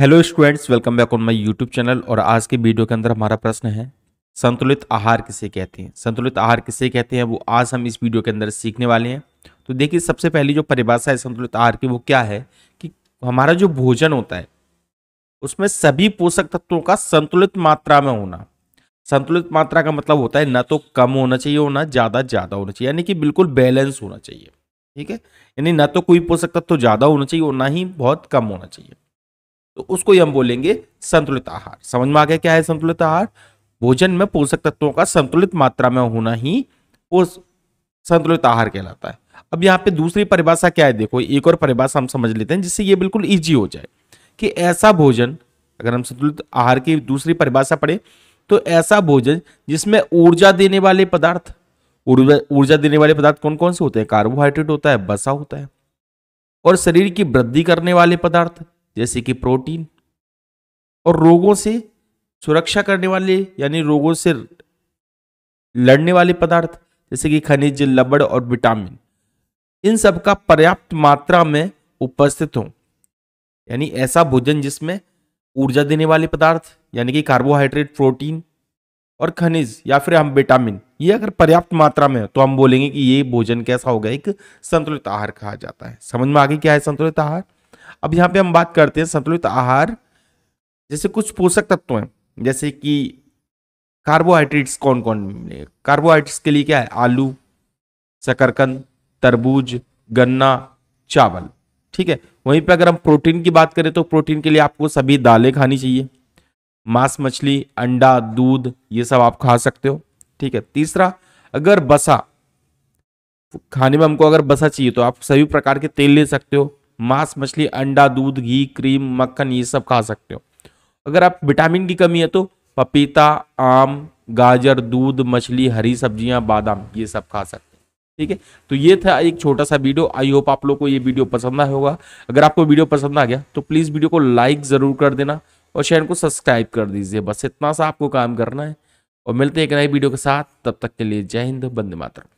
hello students welcome back on my YouTube channel और आज के वीडियो के अंदर हमारा प्रश्न है संतुलित आहार किसे कहते हैं संतुलित आहार किसे कहते हैं वो आज हम इस वीडियो के अंदर सीखने वाले हैं तो देखिए सबसे पहली जो परिभाषा है संतुलित आहार की वो क्या है कि हमारा जो भोजन होता है उसमें सभी पोषक तत्वों का संतुलित मात्रा में होना संतुलित मात्रा का मतलब होता है ना तो कम होना चाहिए और ना ज़्यादा ज़्यादा होना चाहिए यानी कि बिल्कुल बैलेंस होना चाहिए ठीक है यानी ना तो कोई पोषक तत्व ज़्यादा होना चाहिए और ना ही बहुत कम होना चाहिए तो उसको ही हम बोलेंगे संतुलित आहार समझ में आ गया क्या है संतुलित आहार भोजन में पोषक तत्वों का संतुलित मात्रा में होना ही संतुलित आहार कहलाता है अब यहाँ पे दूसरी परिभाषा क्या है देखो एक और परिभाषा हम समझ लेते हैं जिससे ये बिल्कुल ईजी हो जाए कि ऐसा भोजन अगर हम संतुलित आहार की दूसरी परिभाषा पढ़े तो ऐसा भोजन जिसमें ऊर्जा देने वाले पदार्थ ऊर्जा देने वाले पदार्थ कौन कौन से होते हैं कार्बोहाइड्रेट होता है बसा होता है और शरीर की वृद्धि करने वाले पदार्थ जैसे कि प्रोटीन और रोगों से सुरक्षा करने वाले यानी रोगों से लड़ने वाले पदार्थ जैसे कि खनिज लबड़ और विटामिन इन सब का पर्याप्त मात्रा में उपस्थित हो यानी ऐसा भोजन जिसमें ऊर्जा देने वाले पदार्थ यानी कि कार्बोहाइड्रेट प्रोटीन और खनिज या फिर हम विटामिन ये अगर पर्याप्त मात्रा में तो हम बोलेंगे कि ये भोजन कैसा होगा एक संतुलित आहार कहा जाता है समझ में आगे क्या है संतुलित आहार अब यहाँ पे हम बात करते हैं संतुलित आहार जैसे कुछ पोषक तत्व हैं जैसे कि कार्बोहाइड्रेट्स कौन कौन कार्बोहाइड्रेट्स के लिए क्या है आलू शकरकंद तरबूज गन्ना चावल ठीक है वहीं पे अगर हम प्रोटीन की बात करें तो प्रोटीन के लिए आपको सभी दालें खानी चाहिए मांस मछली अंडा दूध ये सब आप खा सकते हो ठीक है तीसरा अगर बसा खाने में हमको अगर बसा चाहिए तो आप सभी प्रकार के तेल ले सकते हो मांस मछली अंडा दूध घी क्रीम मक्खन ये सब खा सकते हो अगर आप विटामिन की कमी है तो पपीता आम गाजर दूध मछली हरी सब्जियां बादाम ये सब खा सकते हैं ठीक है तो ये था एक छोटा सा वीडियो आई होप आप लोग को ये वीडियो पसंद आया होगा अगर आपको वीडियो पसंद आ गया तो प्लीज़ वीडियो को लाइक ज़रूर कर देना और चैनल को सब्सक्राइब कर दीजिए बस इतना सा आपको काम करना है और मिलते हैं एक नए वीडियो के साथ तब तक के लिए जय हिंद बंदे मातरम